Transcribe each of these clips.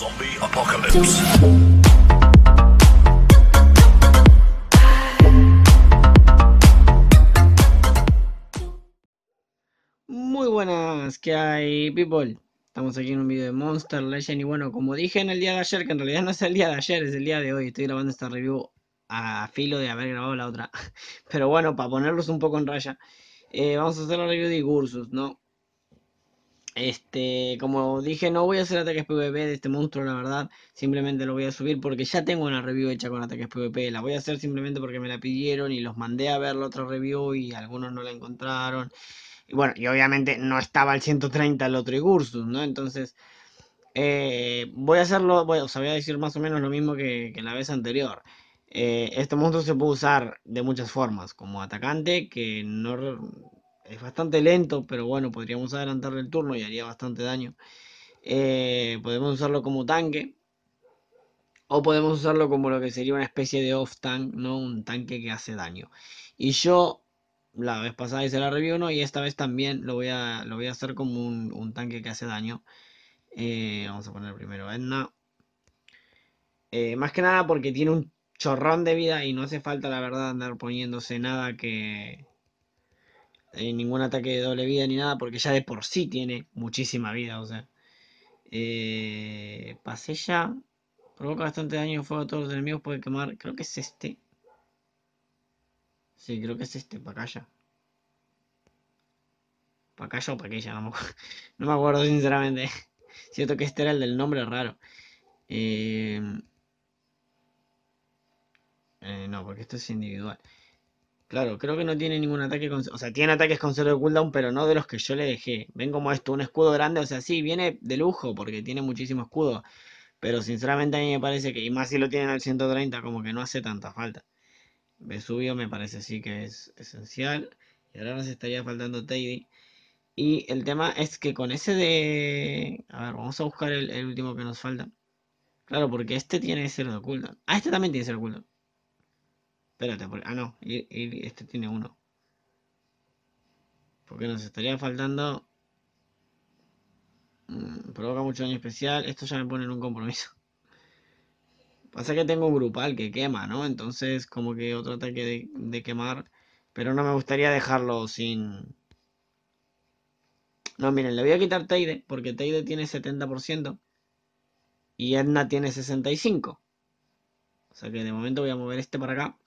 Zombie Apocalypse. Muy buenas, que hay, people? Estamos aquí en un video de Monster Legend y bueno, como dije en el día de ayer, que en realidad no es el día de ayer, es el día de hoy, estoy grabando esta review a filo de haber grabado la otra. Pero bueno, para ponerlos un poco en raya, eh, vamos a hacer la review de cursos ¿no? Este, como dije, no voy a hacer ataques PvP de este monstruo, la verdad. Simplemente lo voy a subir porque ya tengo una review hecha con ataques PvP. La voy a hacer simplemente porque me la pidieron y los mandé a ver la otra review y algunos no la encontraron. Y bueno, y obviamente no estaba el 130 el otro Igursus, ¿no? Entonces, eh, voy a hacerlo, o sea, voy a decir más o menos lo mismo que, la vez anterior. Eh, este monstruo se puede usar de muchas formas, como atacante, que no es bastante lento, pero bueno, podríamos adelantarle el turno y haría bastante daño. Eh, podemos usarlo como tanque. O podemos usarlo como lo que sería una especie de off-tank, ¿no? Un tanque que hace daño. Y yo, la vez pasada hice la review ¿no? y esta vez también lo voy a, lo voy a hacer como un, tanque que hace daño. Eh, vamos a poner primero Edna. Eh, más que nada porque tiene un chorrón de vida y no hace falta, la verdad, andar poniéndose nada que, eh, ningún ataque de doble vida ni nada, porque ya de por sí tiene muchísima vida, o sea. Eh, ya... provoca bastante daño de fuego a todos los enemigos, puede quemar, creo que es este. Sí, creo que es este, Pacaya. Pacaya o ya, no me acuerdo, no me acuerdo sinceramente. Cierto que este era el del nombre raro. eh, eh no, porque esto es individual. Claro, creo que no tiene ningún ataque con... O sea, tiene ataques con cero de cooldown, pero no de los que yo le dejé. Ven como esto, un escudo grande. O sea, sí, viene de lujo porque tiene muchísimo escudo. Pero sinceramente a mí me parece que, y más si lo tienen al 130, como que no hace tanta falta. Vesubio me parece así que es esencial. Y ahora nos estaría faltando Teddy. Y el tema es que con ese de... A ver, vamos a buscar el, último que nos falta. Claro, porque este tiene cero de cooldown. Ah, este también tiene cero de cooldown. Espérate, ah no, este tiene uno. Porque nos estaría faltando... Mm, provoca mucho daño especial. Esto ya me pone en un compromiso. Pasa que tengo un grupal que quema, ¿no? Entonces como que otro ataque de, de quemar. Pero no me gustaría dejarlo sin... No, miren, le voy a quitar Teide, porque Teide tiene 70% y Edna tiene 65%. O sea que de momento voy a mover este para acá.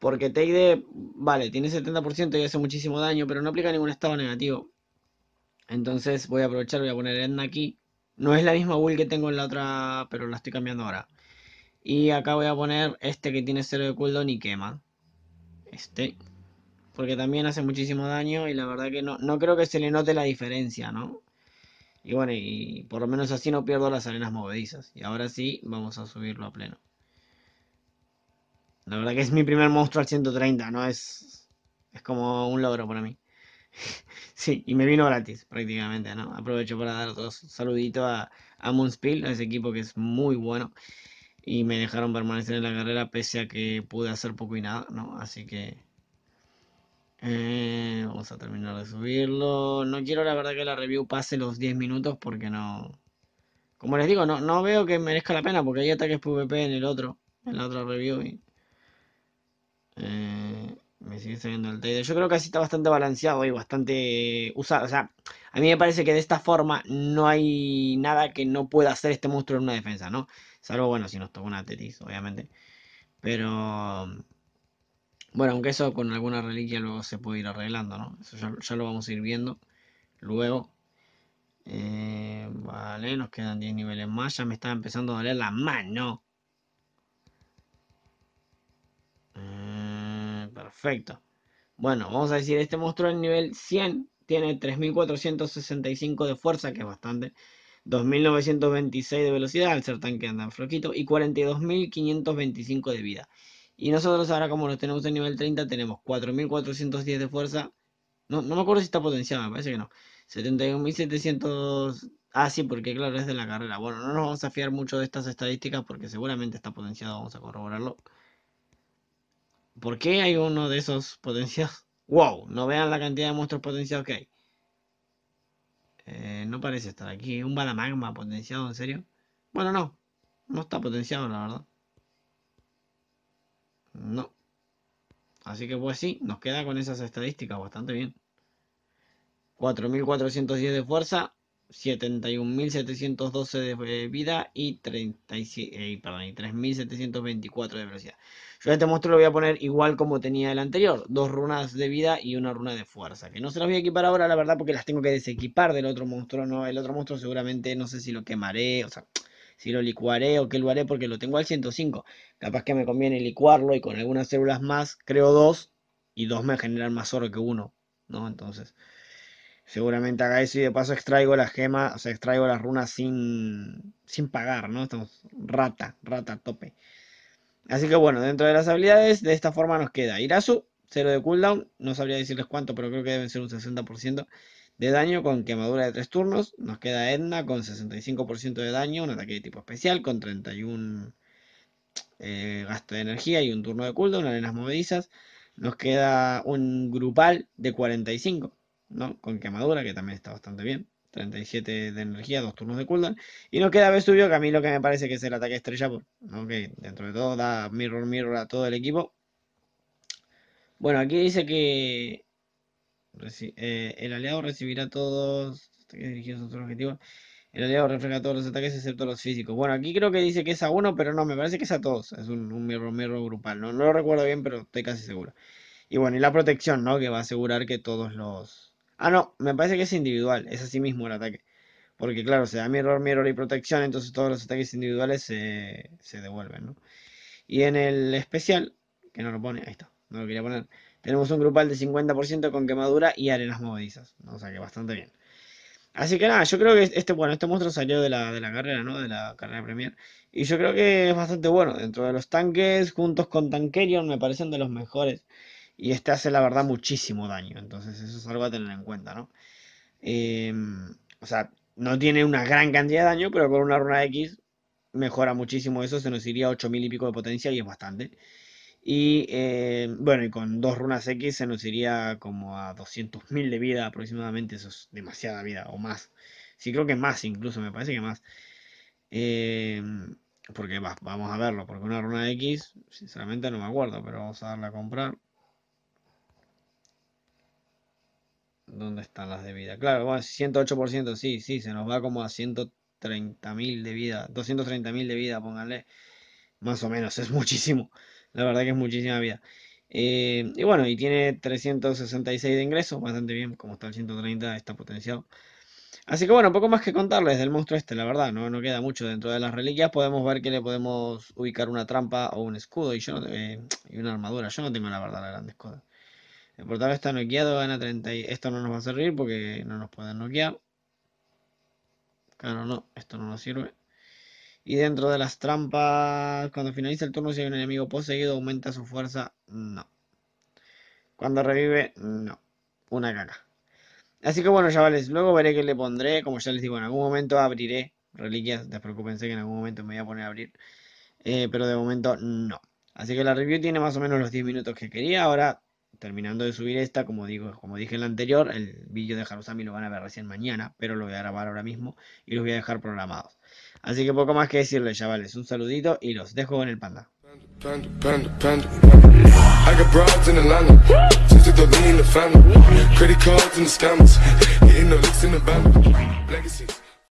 Porque Teide, vale, tiene 70% y hace muchísimo daño, pero no aplica ningún estado negativo. Entonces voy a aprovechar, voy a poner Edna aquí. No es la misma build que tengo en la otra, pero la estoy cambiando ahora. Y acá voy a poner este que tiene 0 de cooldown y quema. Este. Porque también hace muchísimo daño y la verdad que no, no creo que se le note la diferencia, ¿no? Y bueno, y por lo menos así no pierdo las arenas movedizas. Y ahora sí, vamos a subirlo a pleno. La verdad que es mi primer monstruo al 130, ¿no? Es, es como un logro para mí. sí, y me vino gratis prácticamente, ¿no? Aprovecho para dar un saludito a, Moonspeel, a ese equipo que es muy bueno. Y me dejaron permanecer en la carrera pese a que pude hacer poco y nada, ¿no? Así que... Eh, vamos a terminar de subirlo. No quiero la verdad que la review pase los 10 minutos porque no... Como les digo, no, no veo que merezca la pena porque hay ataques PvP en el otro, en la otra review y eh, me sigue saliendo el Taylor. Yo creo que así está bastante balanceado y bastante eh, usado. O sea, a mí me parece que de esta forma no hay nada que no pueda hacer este monstruo en una defensa, ¿no? Salvo, bueno, si nos toca una Tetis, obviamente. Pero. Bueno, aunque eso con alguna reliquia luego se puede ir arreglando, ¿no? Eso ya, lo vamos a ir viendo luego. Eh, vale, nos quedan 10 niveles más. Ya me está empezando a doler la mano. Perfecto. Bueno, vamos a decir, este monstruo del nivel 100 tiene 3465 de fuerza, que es bastante. 2926 de velocidad, al ser tanque anda floquito. Y 42525 de vida. Y nosotros ahora, como los tenemos en nivel 30, tenemos 4410 de fuerza. No, no me acuerdo si está potenciado, me parece que no. 71700 Ah, sí, porque claro, es de la carrera. Bueno, no nos vamos a fiar mucho de estas estadísticas porque seguramente está potenciado, vamos a corroborarlo. ¿Por qué hay uno de esos potenciados? ¡Wow! No vean la cantidad de monstruos potenciados que hay. Eh, no parece estar aquí. ¿Un balamagma potenciado, en serio? Bueno, no. No está potenciado, la verdad. No. Así que pues sí, nos queda con esas estadísticas bastante bien. 4.410 de fuerza, 71.712 de eh, vida y 3.724 eh, de velocidad. Yo a este monstruo lo voy a poner igual como tenía el anterior. Dos runas de vida y una runa de fuerza. Que no se las voy a equipar ahora, la verdad, porque las tengo que desequipar del otro monstruo. No, el otro monstruo seguramente no sé si lo quemaré, o sea, si lo licuaré o qué lo haré, porque lo tengo al 105. Capaz que me conviene licuarlo y con algunas células más creo dos y dos me generan más oro que uno, ¿no? Entonces... Seguramente haga eso y de paso extraigo las gemas, o sea, extraigo las runas sin, sin pagar, ¿no? Estamos rata, rata tope. Así que bueno, dentro de las habilidades, de esta forma nos queda Irasu, 0 de cooldown, no sabría decirles cuánto, pero creo que deben ser un 60% de daño con quemadura de 3 turnos. Nos queda Edna con 65% de daño, un ataque de tipo especial con 31 eh, gasto de energía y un turno de cooldown, arenas movedizas. Nos queda un grupal de 45 ¿no? Con quemadura, que también está bastante bien. 37 de energía, dos turnos de cooldown. Y nos queda Vesubio, que a mí lo que me parece que es el ataque estrella, dentro de todo da mirror mirror a todo el equipo. Bueno, aquí dice que eh, el aliado recibirá todos este El aliado refleja todos los ataques excepto los físicos. Bueno, aquí creo que dice que es a uno, pero no, me parece que es a todos. Es un, un mirror mirror grupal, ¿no? No lo recuerdo bien, pero estoy casi seguro. Y bueno, y la protección, ¿no? Que va a asegurar que todos los Ah, no, me parece que es individual, es así mismo el ataque. Porque claro, se da mirror, mirror y protección, entonces todos los ataques individuales se, devuelven, ¿no? Y en el especial, que no lo pone, ahí está, no lo quería poner, tenemos un grupal de 50% con quemadura y arenas movedizas, o sea que bastante bien. Así que nada, yo creo que este, bueno, este monstruo salió de la, de la carrera, ¿no? De la carrera Premier. Y yo creo que es bastante bueno. Dentro de los tanques, juntos con Tankerion, me parecen de los mejores. Y este hace la verdad muchísimo daño. Entonces eso es algo a tener en cuenta, ¿no? Em, o sea, no tiene una gran cantidad de daño, pero con una runa X mejora muchísimo eso. Se nos iría a 8000 y pico de potencia y es bastante. Y em, bueno, y con dos runas X se nos iría como a 200.000 de vida aproximadamente. Eso es demasiada vida o más. Sí, creo que más incluso, me parece que más. Em, porque vamos a verlo, porque una runa X, sinceramente no me acuerdo, pero vamos a darle a comprar. ¿Dónde están las de vida? Claro, 108%, sí, sí, se nos va como a 130.000 de vida, 230.000 de vida, pónganle. Más o menos, es muchísimo. La verdad que es muchísima vida. Eh, y bueno, y tiene 366 de ingresos bastante bien, como está el 130, está potenciado. Así que bueno, poco más que contarles del monstruo este, la verdad, no, no queda mucho dentro de las reliquias. Podemos ver que le podemos ubicar una trampa o un escudo y, yo eh, y una armadura. Yo no tengo la verdad la gran escudo el portal está noqueado, gana 30. Y... Esto no nos va a servir porque no nos pueden noquear. Claro, no, esto no nos sirve. Y dentro de las trampas, cuando finaliza el turno, si hay un enemigo poseído, aumenta su fuerza. No. Cuando revive, no. Una gana. Así que bueno, chavales, luego veré qué le pondré. Como ya les digo, en algún momento abriré reliquias. Despreocúpense que en algún momento me voy a poner a abrir. Eh, pero de momento, no. Así que la review tiene más o menos los 10 minutos que quería. Ahora terminando de subir esta, como digo, como dije en la anterior, el vídeo de Harusami lo van a ver recién mañana, pero lo voy a grabar ahora mismo y los voy a dejar programados. Así que poco más que decirles, chavales, un saludito y los dejo con el panda.